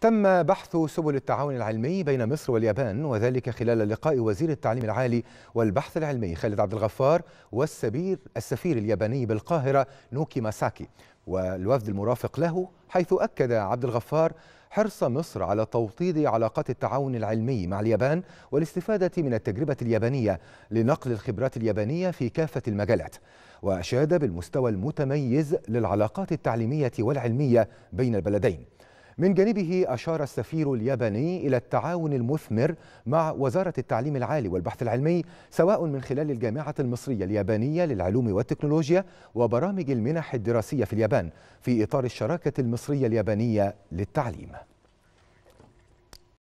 تم بحث سبل التعاون العلمي بين مصر واليابان وذلك خلال لقاء وزير التعليم العالي والبحث العلمي خالد عبد الغفار والسبير السفير الياباني بالقاهرة نوكي ماساكي والوفد المرافق له حيث أكد عبد الغفار حرص مصر على توطيد علاقات التعاون العلمي مع اليابان والاستفادة من التجربة اليابانية لنقل الخبرات اليابانية في كافة المجالات وأشاد بالمستوى المتميز للعلاقات التعليمية والعلمية بين البلدين من جانبه أشار السفير الياباني إلى التعاون المثمر مع وزارة التعليم العالي والبحث العلمي سواء من خلال الجامعة المصرية اليابانية للعلوم والتكنولوجيا وبرامج المنح الدراسية في اليابان في إطار الشراكة المصرية اليابانية للتعليم